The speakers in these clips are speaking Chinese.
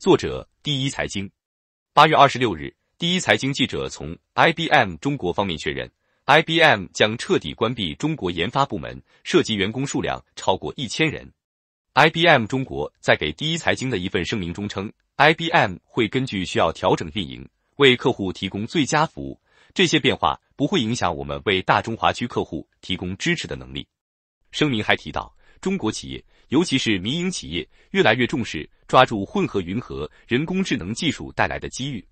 作者第一财经，八月二十六日，第一财经记者从 IBM 中国方面确认，IBM 将彻底关闭中国研发部门，涉及员工数量超过一千人。IBM 中国在给第一财经的一份声明中称，IBM 会根据需要调整运营，为客户提供最佳服务。这些变化不会影响我们为大中华区客户提供支持的能力。声明还提到。中国企业，尤其是民营企业，越来越重视抓住混合云和人工智能技术带来的机遇。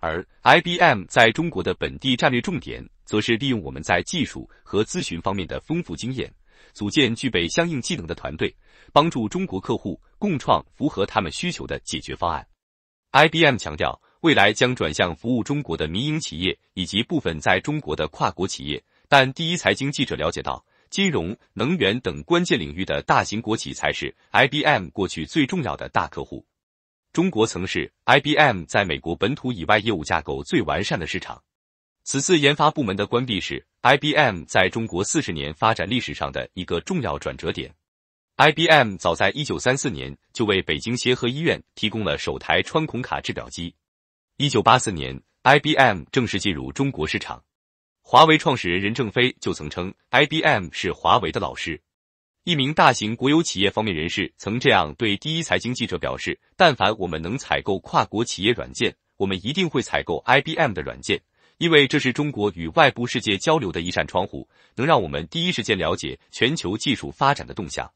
而 IBM 在中国的本地战略重点，则是利用我们在技术和咨询方面的丰富经验，组建具备相应技能的团队，帮助中国客户共创符合他们需求的解决方案。IBM 强调，未来将转向服务中国的民营企业以及部分在中国的跨国企业。但第一财经记者了解到。金融、能源等关键领域的大型国企才是 IBM 过去最重要的大客户。中国曾是 IBM 在美国本土以外业务架构最完善的市场。此次研发部门的关闭是 IBM 在中国四十年发展历史上的一个重要转折点。IBM 早在一九三四年就为北京协和医院提供了首台穿孔卡制表机。一九八四年，IBM 正式进入中国市场。华为创始人任正非就曾称，IBM 是华为的老师。一名大型国有企业方面人士曾这样对第一财经记者表示：“但凡我们能采购跨国企业软件，我们一定会采购 IBM 的软件，因为这是中国与外部世界交流的一扇窗户，能让我们第一时间了解全球技术发展的动向。”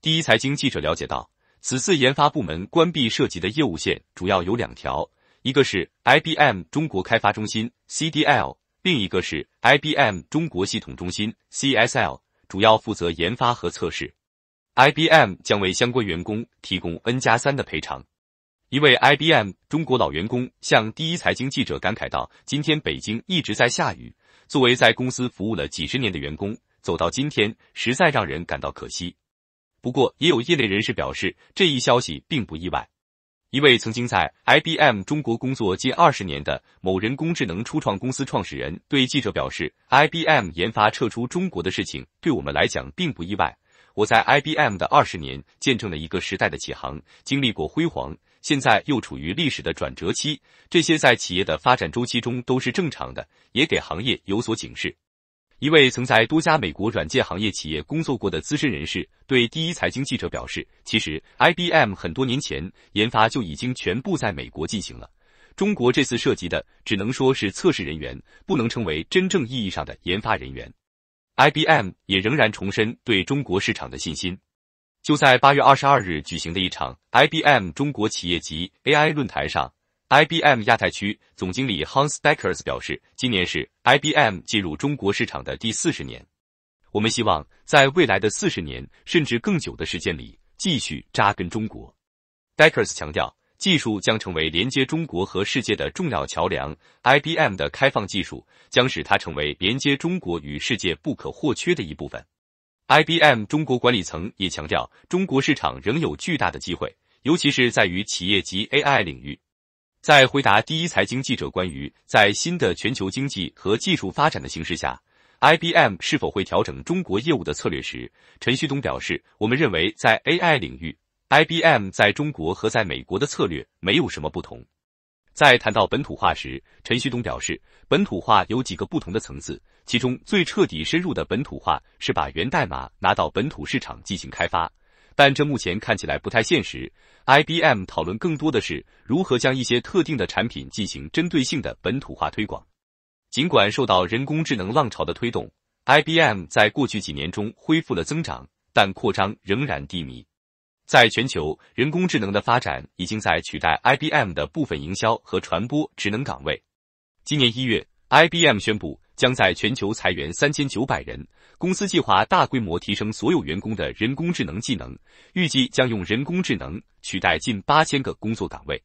第一财经记者了解到，此次研发部门关闭涉及的业务线主要有两条，一个是 IBM 中国开发中心 （CDL）。另一个是 IBM 中国系统中心 CSL，主要负责研发和测试。IBM 将为相关员工提供 N 加三的赔偿。一位 IBM 中国老员工向第一财经记者感慨道：“今天北京一直在下雨，作为在公司服务了几十年的员工，走到今天，实在让人感到可惜。”不过，也有业内人士表示，这一消息并不意外。一位曾经在 IBM 中国工作近二十年的某人工智能初创公司创始人对记者表示，IBM 研发撤出中国的事情对我们来讲并不意外。我在 IBM 的二十年，见证了一个时代的起航，经历过辉煌，现在又处于历史的转折期，这些在企业的发展周期中都是正常的，也给行业有所警示。一位曾在多家美国软件行业企业工作过的资深人士对第一财经记者表示，其实 IBM 很多年前研发就已经全部在美国进行了，中国这次涉及的只能说是测试人员，不能称为真正意义上的研发人员。IBM 也仍然重申对中国市场的信心。就在八月二十二日举行的一场 IBM 中国企业级 AI 论坛上。IBM 亚太区总经理 Hans Deckers 表示，今年是 IBM 进入中国市场的第四十年，我们希望在未来的四十年甚至更久的时间里继续扎根中国。Deckers 强调，技术将成为连接中国和世界的重要桥梁，IBM 的开放技术将使它成为连接中国与世界不可或缺的一部分。IBM 中国管理层也强调，中国市场仍有巨大的机会，尤其是在于企业级 AI 领域。在回答第一财经记者关于在新的全球经济和技术发展的形势下，IBM 是否会调整中国业务的策略时，陈旭东表示，我们认为在 AI 领域，IBM 在中国和在美国的策略没有什么不同。在谈到本土化时，陈旭东表示，本土化有几个不同的层次，其中最彻底深入的本土化是把源代码拿到本土市场进行开发。但这目前看起来不太现实。IBM 讨论更多的是如何将一些特定的产品进行针对性的本土化推广。尽管受到人工智能浪潮的推动，IBM 在过去几年中恢复了增长，但扩张仍然低迷。在全球，人工智能的发展已经在取代 IBM 的部分营销和传播职能岗位。今年一月，IBM 宣布。将在全球裁员三千九百人，公司计划大规模提升所有员工的人工智能技能，预计将用人工智能取代近八千个工作岗位。